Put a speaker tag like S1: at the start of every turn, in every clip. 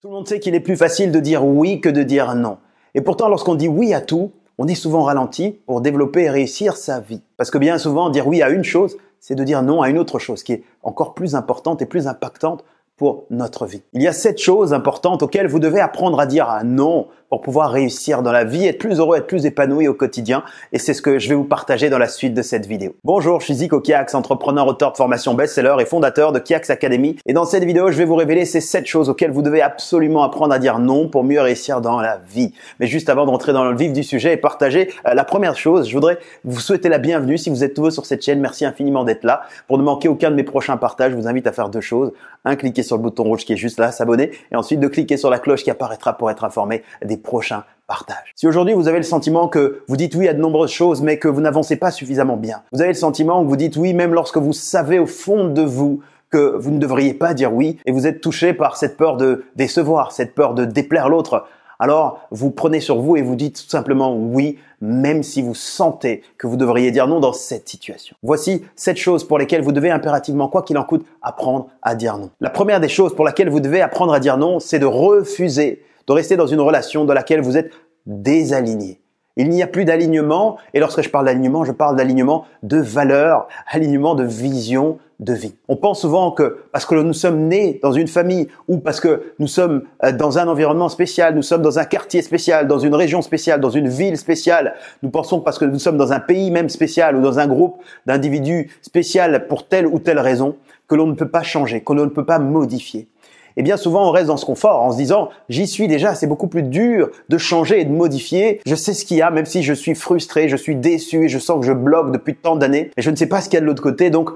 S1: Tout le monde sait qu'il est plus facile de dire oui que de dire non. Et pourtant, lorsqu'on dit oui à tout, on est souvent ralenti pour développer et réussir sa vie. Parce que bien souvent, dire oui à une chose, c'est de dire non à une autre chose qui est encore plus importante et plus impactante pour notre vie. Il y a sept choses importantes auxquelles vous devez apprendre à dire ah non pour pouvoir réussir dans la vie, être plus heureux, être plus épanoui au quotidien. Et c'est ce que je vais vous partager dans la suite de cette vidéo. Bonjour, je suis Zico Kiax, entrepreneur, auteur de formation best-seller et fondateur de Kiax Academy. Et dans cette vidéo, je vais vous révéler ces sept choses auxquelles vous devez absolument apprendre à dire non pour mieux réussir dans la vie. Mais juste avant d'entrer dans le vif du sujet et partager euh, la première chose, je voudrais vous souhaiter la bienvenue. Si vous êtes nouveau sur cette chaîne, merci infiniment d'être là. Pour ne manquer aucun de mes prochains partages, je vous invite à faire deux choses. Un, cliquez sur le bouton rouge qui est juste là, s'abonner, et ensuite de cliquer sur la cloche qui apparaîtra pour être informé des prochains partages. Si aujourd'hui vous avez le sentiment que vous dites oui à de nombreuses choses, mais que vous n'avancez pas suffisamment bien, vous avez le sentiment que vous dites oui même lorsque vous savez au fond de vous que vous ne devriez pas dire oui, et vous êtes touché par cette peur de décevoir, cette peur de déplaire l'autre, alors vous prenez sur vous et vous dites tout simplement oui, même si vous sentez que vous devriez dire non dans cette situation. Voici sept choses pour lesquelles vous devez impérativement, quoi qu'il en coûte, apprendre à dire non. La première des choses pour laquelle vous devez apprendre à dire non, c'est de refuser de rester dans une relation dans laquelle vous êtes désaligné. Il n'y a plus d'alignement, et lorsque je parle d'alignement, je parle d'alignement de valeur, alignement de vision, on pense souvent que parce que nous sommes nés dans une famille ou parce que nous sommes euh, dans un environnement spécial, nous sommes dans un quartier spécial, dans une région spéciale, dans une ville spéciale, nous pensons parce que nous sommes dans un pays même spécial ou dans un groupe d'individus spécial pour telle ou telle raison, que l'on ne peut pas changer, que l'on ne peut pas modifier. Et eh bien souvent, on reste dans ce confort en se disant, j'y suis déjà, c'est beaucoup plus dur de changer et de modifier. Je sais ce qu'il y a, même si je suis frustré, je suis déçu, et je sens que je bloque depuis tant d'années, et je ne sais pas ce qu'il y a de l'autre côté, donc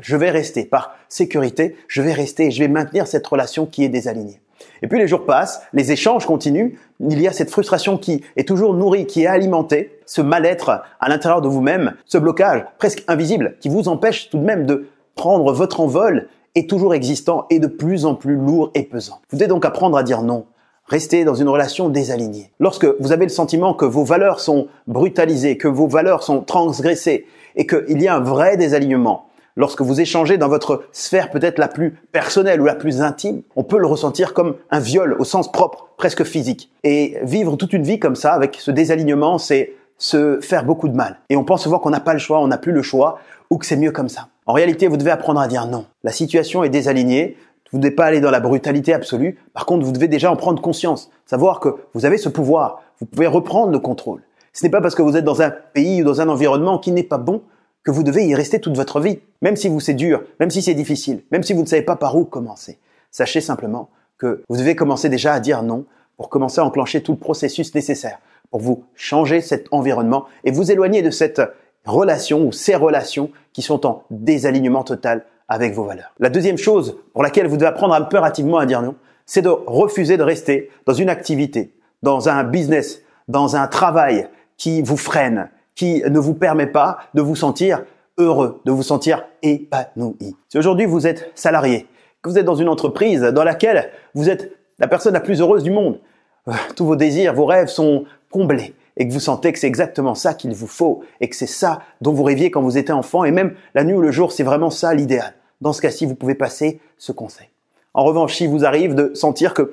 S1: je vais rester, par sécurité, je vais rester je vais maintenir cette relation qui est désalignée. Et puis les jours passent, les échanges continuent, il y a cette frustration qui est toujours nourrie, qui est alimentée, ce mal-être à l'intérieur de vous-même, ce blocage presque invisible qui vous empêche tout de même de prendre votre envol est toujours existant et de plus en plus lourd et pesant. Vous devez donc apprendre à dire non, rester dans une relation désalignée. Lorsque vous avez le sentiment que vos valeurs sont brutalisées, que vos valeurs sont transgressées et qu'il y a un vrai désalignement, lorsque vous échangez dans votre sphère peut-être la plus personnelle ou la plus intime, on peut le ressentir comme un viol au sens propre, presque physique. Et vivre toute une vie comme ça, avec ce désalignement, c'est se faire beaucoup de mal. Et on pense souvent qu'on n'a pas le choix, on n'a plus le choix, ou que c'est mieux comme ça. En réalité, vous devez apprendre à dire non. La situation est désalignée, vous ne devez pas aller dans la brutalité absolue, par contre, vous devez déjà en prendre conscience, savoir que vous avez ce pouvoir, vous pouvez reprendre le contrôle. Ce n'est pas parce que vous êtes dans un pays ou dans un environnement qui n'est pas bon que vous devez y rester toute votre vie, même si vous c'est dur, même si c'est difficile, même si vous ne savez pas par où commencer. Sachez simplement que vous devez commencer déjà à dire non pour commencer à enclencher tout le processus nécessaire pour vous changer cet environnement et vous éloigner de cette relation ou ces relations qui sont en désalignement total avec vos valeurs. La deuxième chose pour laquelle vous devez apprendre impérativement à dire non, c'est de refuser de rester dans une activité, dans un business, dans un travail qui vous freine, qui ne vous permet pas de vous sentir heureux, de vous sentir épanoui. Si aujourd'hui vous êtes salarié, que vous êtes dans une entreprise dans laquelle vous êtes la personne la plus heureuse du monde, euh, tous vos désirs, vos rêves sont comblés et que vous sentez que c'est exactement ça qu'il vous faut et que c'est ça dont vous rêviez quand vous étiez enfant et même la nuit ou le jour, c'est vraiment ça l'idéal. Dans ce cas-ci, vous pouvez passer ce conseil. En revanche, il vous arrive de sentir que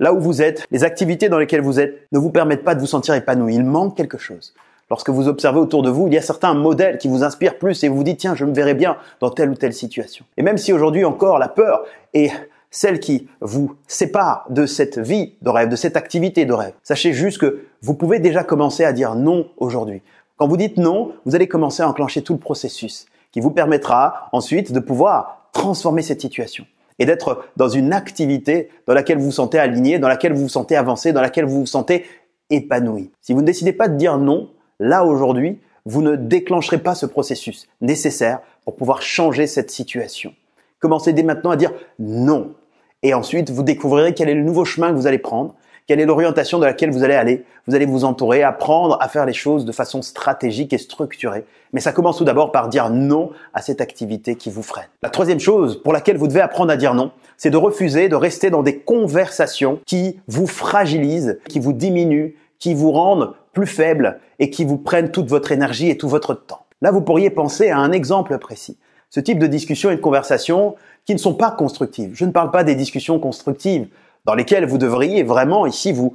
S1: là où vous êtes, les activités dans lesquelles vous êtes ne vous permettent pas de vous sentir épanoui, il manque quelque chose. Lorsque vous observez autour de vous, il y a certains modèles qui vous inspirent plus et vous dites tiens, je me verrai bien dans telle ou telle situation. Et même si aujourd'hui encore la peur est celle qui vous sépare de cette vie de rêve, de cette activité de rêve, sachez juste que vous pouvez déjà commencer à dire non aujourd'hui. Quand vous dites non, vous allez commencer à enclencher tout le processus qui vous permettra ensuite de pouvoir transformer cette situation et d'être dans une activité dans laquelle vous vous sentez aligné, dans laquelle vous vous sentez avancé, dans laquelle vous vous sentez épanoui. Si vous ne décidez pas de dire non, là aujourd'hui, vous ne déclencherez pas ce processus nécessaire pour pouvoir changer cette situation. Commencez dès maintenant à dire non. Et ensuite, vous découvrirez quel est le nouveau chemin que vous allez prendre, quelle est l'orientation de laquelle vous allez aller. Vous allez vous entourer, apprendre à faire les choses de façon stratégique et structurée. Mais ça commence tout d'abord par dire non à cette activité qui vous freine. La troisième chose pour laquelle vous devez apprendre à dire non, c'est de refuser de rester dans des conversations qui vous fragilisent, qui vous diminuent, qui vous rendent plus faibles et qui vous prennent toute votre énergie et tout votre temps. Là, vous pourriez penser à un exemple précis. Ce type de discussion et de conversation qui ne sont pas constructives. Je ne parle pas des discussions constructives dans lesquelles vous devriez vraiment ici vous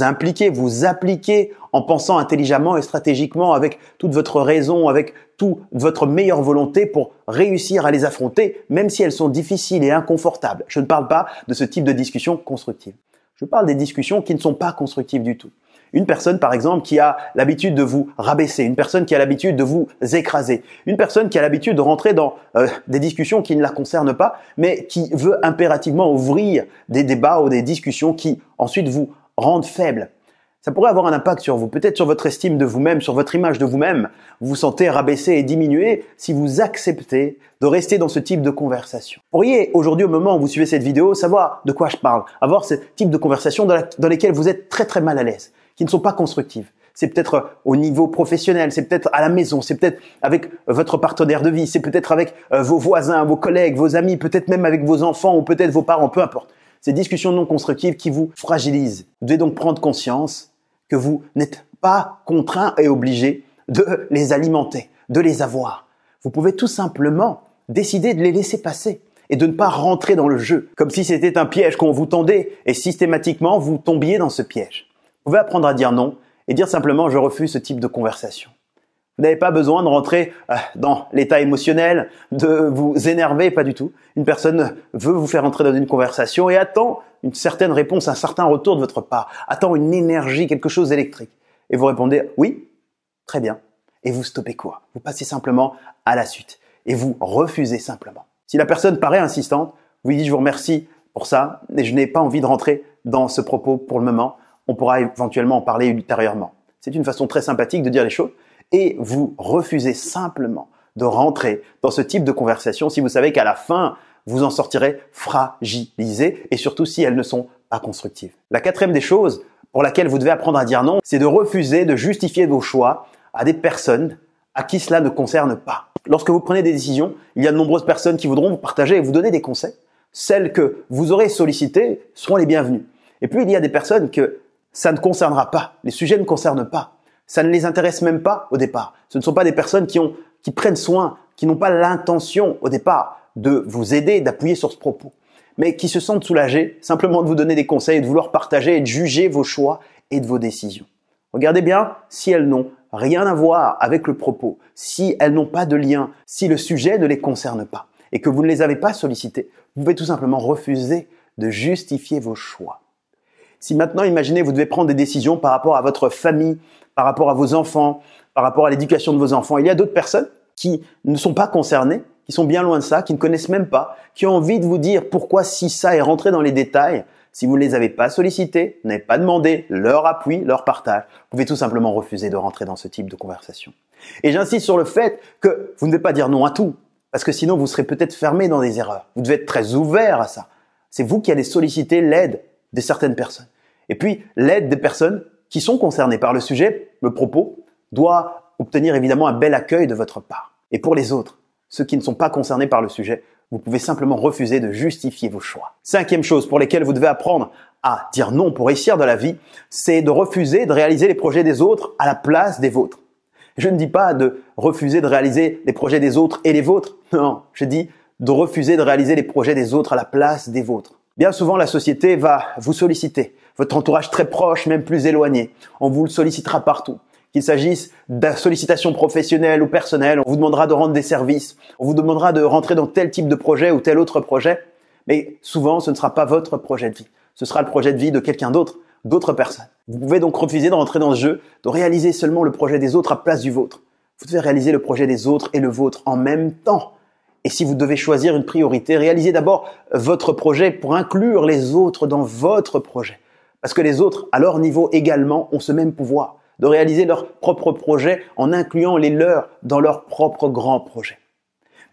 S1: impliquer, vous appliquer en pensant intelligemment et stratégiquement avec toute votre raison, avec toute votre meilleure volonté pour réussir à les affronter, même si elles sont difficiles et inconfortables. Je ne parle pas de ce type de discussion constructive. Je parle des discussions qui ne sont pas constructives du tout. Une personne, par exemple, qui a l'habitude de vous rabaisser, une personne qui a l'habitude de vous écraser, une personne qui a l'habitude de rentrer dans euh, des discussions qui ne la concernent pas, mais qui veut impérativement ouvrir des débats ou des discussions qui ensuite vous rendent faible. Ça pourrait avoir un impact sur vous, peut-être sur votre estime de vous-même, sur votre image de vous-même. Vous vous sentez rabaissé et diminué si vous acceptez de rester dans ce type de conversation. pourriez aujourd'hui, au moment où vous suivez cette vidéo, savoir de quoi je parle, avoir ce type de conversation dans, laquelle dans lesquelles vous êtes très très mal à l'aise qui ne sont pas constructives. C'est peut-être euh, au niveau professionnel, c'est peut-être à la maison, c'est peut-être avec euh, votre partenaire de vie, c'est peut-être avec euh, vos voisins, vos collègues, vos amis, peut-être même avec vos enfants ou peut-être vos parents, peu importe. Ces discussions non constructives qui vous fragilisent. Vous devez donc prendre conscience que vous n'êtes pas contraint et obligé de les alimenter, de les avoir. Vous pouvez tout simplement décider de les laisser passer et de ne pas rentrer dans le jeu, comme si c'était un piège qu'on vous tendait et systématiquement vous tombiez dans ce piège. Vous pouvez apprendre à dire non et dire simplement je refuse ce type de conversation. Vous n'avez pas besoin de rentrer euh, dans l'état émotionnel, de vous énerver, pas du tout. Une personne veut vous faire entrer dans une conversation et attend une certaine réponse, un certain retour de votre part, attend une énergie, quelque chose d'électrique. Et vous répondez oui, très bien. Et vous stoppez quoi Vous passez simplement à la suite. Et vous refusez simplement. Si la personne paraît insistante, vous lui dites je vous remercie pour ça, mais je n'ai pas envie de rentrer dans ce propos pour le moment. On pourra éventuellement en parler ultérieurement. C'est une façon très sympathique de dire les choses. Et vous refusez simplement de rentrer dans ce type de conversation si vous savez qu'à la fin, vous en sortirez fragilisé et surtout si elles ne sont pas constructives. La quatrième des choses pour laquelle vous devez apprendre à dire non, c'est de refuser de justifier vos choix à des personnes à qui cela ne concerne pas. Lorsque vous prenez des décisions, il y a de nombreuses personnes qui voudront vous partager et vous donner des conseils. Celles que vous aurez sollicitées seront les bienvenues. Et puis il y a des personnes que ça ne concernera pas. Les sujets ne concernent pas. Ça ne les intéresse même pas au départ. Ce ne sont pas des personnes qui ont, qui prennent soin, qui n'ont pas l'intention au départ de vous aider, d'appuyer sur ce propos, mais qui se sentent soulagées simplement de vous donner des conseils, de vouloir partager et de juger vos choix et de vos décisions. Regardez bien si elles n'ont rien à voir avec le propos, si elles n'ont pas de lien, si le sujet ne les concerne pas et que vous ne les avez pas sollicitées, vous pouvez tout simplement refuser de justifier vos choix. Si maintenant, imaginez, vous devez prendre des décisions par rapport à votre famille, par rapport à vos enfants, par rapport à l'éducation de vos enfants, il y a d'autres personnes qui ne sont pas concernées, qui sont bien loin de ça, qui ne connaissent même pas, qui ont envie de vous dire pourquoi si ça est rentré dans les détails, si vous ne les avez pas sollicités, n'avez pas demandé leur appui, leur partage, vous pouvez tout simplement refuser de rentrer dans ce type de conversation. Et j'insiste sur le fait que vous ne devez pas dire non à tout, parce que sinon vous serez peut-être fermé dans des erreurs. Vous devez être très ouvert à ça. C'est vous qui allez solliciter l'aide de certaines personnes. Et puis, l'aide des personnes qui sont concernées par le sujet, le propos, doit obtenir évidemment un bel accueil de votre part. Et pour les autres, ceux qui ne sont pas concernés par le sujet, vous pouvez simplement refuser de justifier vos choix. Cinquième chose pour lesquelles vous devez apprendre à dire non pour réussir de la vie, c'est de refuser de réaliser les projets des autres à la place des vôtres. Je ne dis pas de refuser de réaliser les projets des autres et les vôtres. Non, je dis de refuser de réaliser les projets des autres à la place des vôtres. Bien souvent, la société va vous solliciter, votre entourage très proche, même plus éloigné. On vous le sollicitera partout. Qu'il s'agisse de sollicitation professionnelle ou personnelle. on vous demandera de rendre des services, on vous demandera de rentrer dans tel type de projet ou tel autre projet. Mais souvent, ce ne sera pas votre projet de vie. Ce sera le projet de vie de quelqu'un d'autre, d'autres personnes. Vous pouvez donc refuser de rentrer dans ce jeu, de réaliser seulement le projet des autres à place du vôtre. Vous devez réaliser le projet des autres et le vôtre en même temps. Et si vous devez choisir une priorité, réalisez d'abord votre projet pour inclure les autres dans votre projet. Parce que les autres, à leur niveau également, ont ce même pouvoir de réaliser leur propre projet en incluant les leurs dans leur propre grand projet.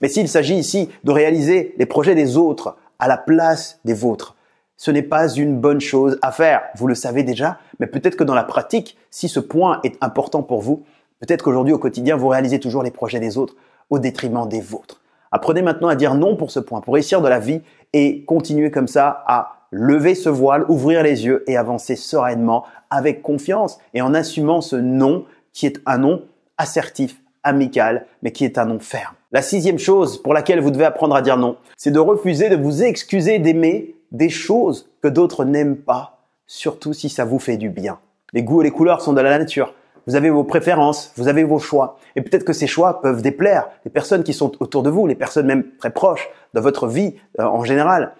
S1: Mais s'il s'agit ici de réaliser les projets des autres à la place des vôtres, ce n'est pas une bonne chose à faire, vous le savez déjà, mais peut-être que dans la pratique, si ce point est important pour vous, peut-être qu'aujourd'hui au quotidien, vous réalisez toujours les projets des autres au détriment des vôtres. Apprenez maintenant à dire non pour ce point, pour réussir de la vie et continuer comme ça à lever ce voile, ouvrir les yeux et avancer sereinement, avec confiance et en assumant ce non qui est un non assertif, amical, mais qui est un non ferme. La sixième chose pour laquelle vous devez apprendre à dire non, c'est de refuser de vous excuser d'aimer des choses que d'autres n'aiment pas, surtout si ça vous fait du bien. Les goûts et les couleurs sont de la nature vous avez vos préférences, vous avez vos choix. Et peut-être que ces choix peuvent déplaire les personnes qui sont autour de vous, les personnes même très proches de votre vie euh, en général.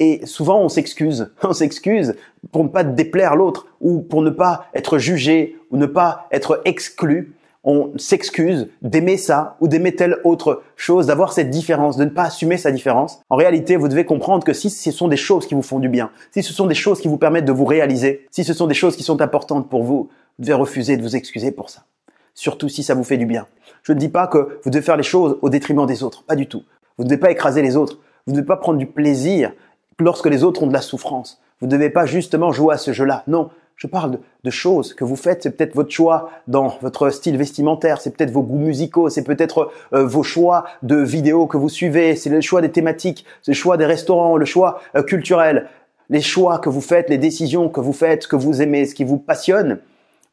S1: Et souvent, on s'excuse. On s'excuse pour ne pas déplaire l'autre ou pour ne pas être jugé ou ne pas être exclu. On s'excuse d'aimer ça ou d'aimer telle autre chose, d'avoir cette différence, de ne pas assumer sa différence. En réalité, vous devez comprendre que si ce sont des choses qui vous font du bien, si ce sont des choses qui vous permettent de vous réaliser, si ce sont des choses qui sont importantes pour vous, vous devez refuser de vous excuser pour ça. Surtout si ça vous fait du bien. Je ne dis pas que vous devez faire les choses au détriment des autres. Pas du tout. Vous ne devez pas écraser les autres. Vous ne devez pas prendre du plaisir lorsque les autres ont de la souffrance. Vous ne devez pas justement jouer à ce jeu-là. Non, je parle de, choses que vous faites. C'est peut-être votre choix dans votre style vestimentaire, c'est peut-être vos goûts musicaux, c'est peut-être euh, vos choix de vidéos que vous suivez, c'est le choix des thématiques, c'est le choix des restaurants, le choix euh, culturel, les choix que vous faites, les décisions que vous faites, ce que vous aimez, ce qui vous passionne.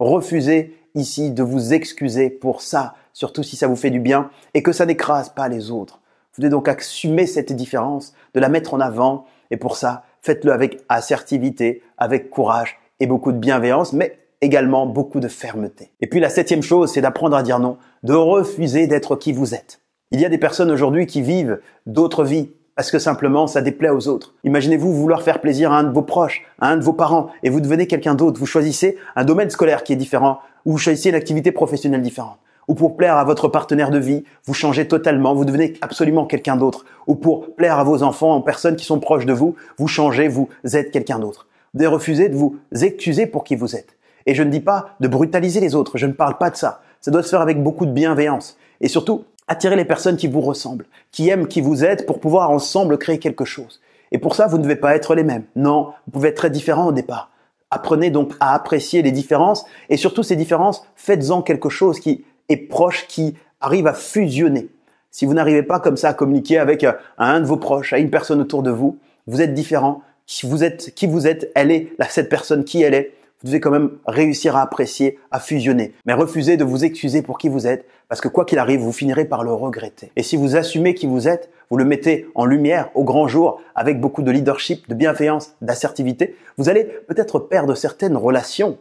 S1: Refusez ici de vous excuser pour ça, surtout si ça vous fait du bien et que ça n'écrase pas les autres. Vous devez donc assumer cette différence, de la mettre en avant et pour ça, faites-le avec assertivité, avec courage et beaucoup de bienveillance, mais également beaucoup de fermeté. Et puis la septième chose, c'est d'apprendre à dire non, de refuser d'être qui vous êtes. Il y a des personnes aujourd'hui qui vivent d'autres vies parce que simplement ça déplaît aux autres. Imaginez-vous vouloir faire plaisir à un de vos proches, à un de vos parents, et vous devenez quelqu'un d'autre. Vous choisissez un domaine scolaire qui est différent, ou vous choisissez une activité professionnelle différente. Ou pour plaire à votre partenaire de vie, vous changez totalement, vous devenez absolument quelqu'un d'autre. Ou pour plaire à vos enfants, aux personnes qui sont proches de vous, vous changez, vous êtes quelqu'un d'autre. Vous devez refuser de vous excuser pour qui vous êtes. Et je ne dis pas de brutaliser les autres, je ne parle pas de ça. Ça doit se faire avec beaucoup de bienveillance. Et surtout, Attirez les personnes qui vous ressemblent, qui aiment qui vous aident pour pouvoir ensemble créer quelque chose. Et pour ça, vous ne devez pas être les mêmes. Non, vous pouvez être très différents au départ. Apprenez donc à apprécier les différences et surtout ces différences, faites-en quelque chose qui est proche, qui arrive à fusionner. Si vous n'arrivez pas comme ça à communiquer avec euh, un de vos proches, à une personne autour de vous, vous êtes différent, vous êtes qui vous êtes, elle est cette personne qui elle est, vous devez quand même réussir à apprécier, à fusionner. Mais refusez de vous excuser pour qui vous êtes, parce que quoi qu'il arrive, vous finirez par le regretter. Et si vous assumez qui vous êtes, vous le mettez en lumière au grand jour avec beaucoup de leadership, de bienveillance, d'assertivité, vous allez peut-être perdre certaines relations,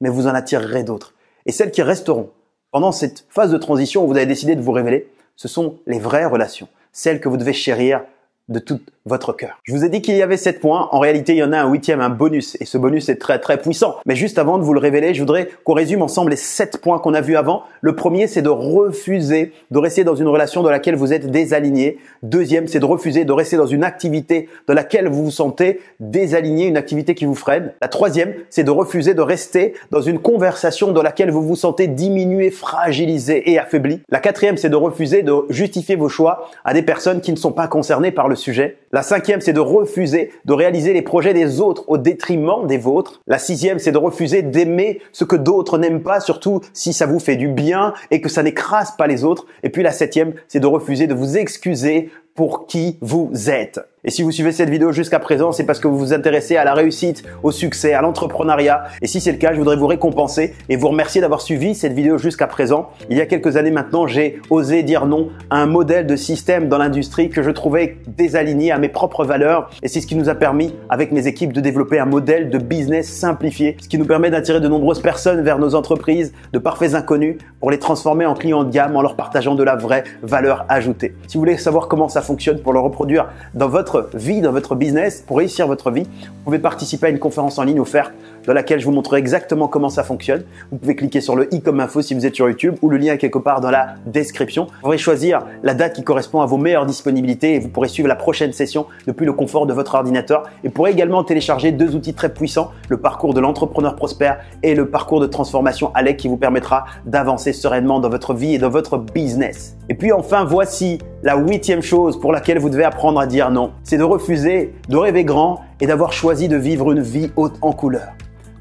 S1: mais vous en attirerez d'autres. Et celles qui resteront pendant cette phase de transition où vous avez décidé de vous révéler, ce sont les vraies relations, celles que vous devez chérir, de tout votre cœur. Je vous ai dit qu'il y avait sept points. En réalité, il y en a un huitième, un bonus. Et ce bonus est très très puissant. Mais juste avant de vous le révéler, je voudrais qu'on résume ensemble les sept points qu'on a vus avant. Le premier, c'est de refuser de rester dans une relation dans laquelle vous êtes désaligné. Deuxième, c'est de refuser de rester dans une activité dans laquelle vous vous sentez désaligné, une activité qui vous freine. La troisième, c'est de refuser de rester dans une conversation dans laquelle vous vous sentez diminué, fragilisé et affaibli. La quatrième, c'est de refuser de justifier vos choix à des personnes qui ne sont pas concernées par le sujet. La cinquième, c'est de refuser de réaliser les projets des autres au détriment des vôtres. La sixième, c'est de refuser d'aimer ce que d'autres n'aiment pas, surtout si ça vous fait du bien et que ça n'écrase pas les autres. Et puis la septième, c'est de refuser de vous excuser pour qui vous êtes. Et si vous suivez cette vidéo jusqu'à présent, c'est parce que vous vous intéressez à la réussite, au succès, à l'entrepreneuriat. Et si c'est le cas, je voudrais vous récompenser et vous remercier d'avoir suivi cette vidéo jusqu'à présent. Il y a quelques années maintenant, j'ai osé dire non à un modèle de système dans l'industrie que je trouvais désaligné à mes propres valeurs. Et c'est ce qui nous a permis, avec mes équipes, de développer un modèle de business simplifié, ce qui nous permet d'attirer de nombreuses personnes vers nos entreprises, de parfaits inconnus, pour les transformer en clients de gamme en leur partageant de la vraie valeur ajoutée. Si vous voulez savoir comment ça fonctionne pour le reproduire dans votre vie, dans votre business, pour réussir votre vie, vous pouvez participer à une conférence en ligne offerte dans laquelle je vous montrerai exactement comment ça fonctionne. Vous pouvez cliquer sur le i comme info si vous êtes sur YouTube ou le lien quelque part dans la description. Vous pourrez choisir la date qui correspond à vos meilleures disponibilités et vous pourrez suivre la prochaine session depuis le confort de votre ordinateur et pourrez également télécharger deux outils très puissants, le parcours de l'entrepreneur prospère et le parcours de transformation ALEC qui vous permettra d'avancer sereinement dans votre vie et dans votre business. Et puis enfin, voici la huitième chose pour laquelle vous devez apprendre à dire non. C'est de refuser, de rêver grand et d'avoir choisi de vivre une vie haute en couleur.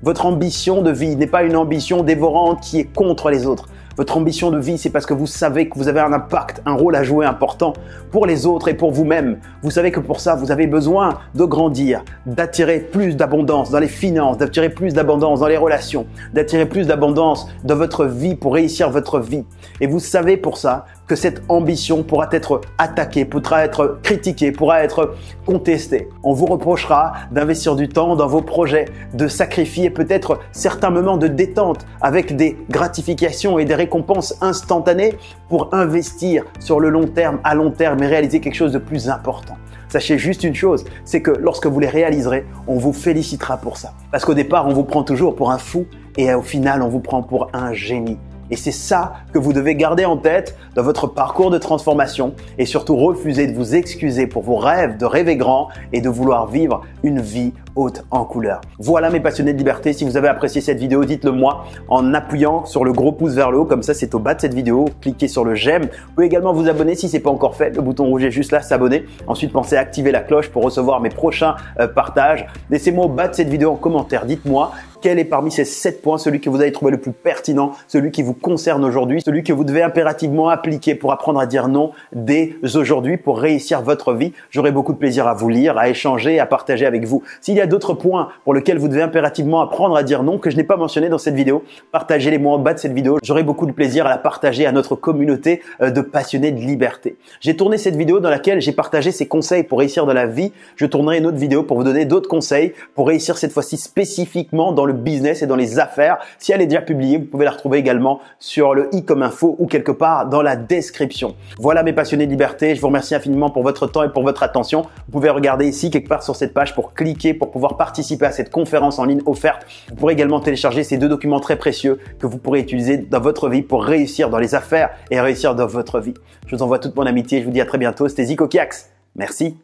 S1: Votre ambition de vie n'est pas une ambition dévorante qui est contre les autres. Votre ambition de vie, c'est parce que vous savez que vous avez un impact, un rôle à jouer important pour les autres et pour vous-même. Vous savez que pour ça, vous avez besoin de grandir, d'attirer plus d'abondance dans les finances, d'attirer plus d'abondance dans les relations, d'attirer plus d'abondance dans votre vie pour réussir votre vie. Et vous savez pour ça cette ambition pourra être attaquée, pourra être critiquée, pourra être contestée. On vous reprochera d'investir du temps dans vos projets, de sacrifier peut-être certains moments de détente avec des gratifications et des récompenses instantanées pour investir sur le long terme, à long terme et réaliser quelque chose de plus important. Sachez juste une chose, c'est que lorsque vous les réaliserez, on vous félicitera pour ça. Parce qu'au départ, on vous prend toujours pour un fou et au final, on vous prend pour un génie. Et c'est ça que vous devez garder en tête dans votre parcours de transformation et surtout refuser de vous excuser pour vos rêves, de rêver grand et de vouloir vivre une vie haute en couleur. Voilà mes passionnés de liberté, si vous avez apprécié cette vidéo, dites-le moi en appuyant sur le gros pouce vers le haut, comme ça c'est au bas de cette vidéo, cliquez sur le j'aime. Vous pouvez également vous abonner si ce n'est pas encore fait, le bouton rouge est juste là, s'abonner. Ensuite pensez à activer la cloche pour recevoir mes prochains euh, partages. Laissez-moi au bas de cette vidéo en commentaire, dites-moi quel est parmi ces sept points celui que vous avez trouvé le plus pertinent, celui qui vous concerne aujourd'hui, celui que vous devez impérativement appliquer pour apprendre à dire non dès aujourd'hui pour réussir votre vie. J'aurai beaucoup de plaisir à vous lire, à échanger, à partager avec vous. S'il y a d'autres points pour lesquels vous devez impérativement apprendre à dire non que je n'ai pas mentionné dans cette vidéo, partagez-les-moi en bas de cette vidéo. J'aurai beaucoup de plaisir à la partager à notre communauté euh, de passionnés de liberté. J'ai tourné cette vidéo dans laquelle j'ai partagé ces conseils pour réussir dans la vie. Je tournerai une autre vidéo pour vous donner d'autres conseils pour réussir cette fois-ci spécifiquement dans le business et dans les affaires. Si elle est déjà publiée, vous pouvez la retrouver également sur le i comme info ou quelque part dans la description. Voilà mes passionnés de liberté, je vous remercie infiniment pour votre temps et pour votre attention. Vous pouvez regarder ici quelque part sur cette page pour cliquer pour pouvoir participer à cette conférence en ligne offerte. Vous pourrez également télécharger ces deux documents très précieux que vous pourrez utiliser dans votre vie pour réussir dans les affaires et réussir dans votre vie. Je vous envoie toute mon amitié, je vous dis à très bientôt, c'était Zico Kiax. Merci.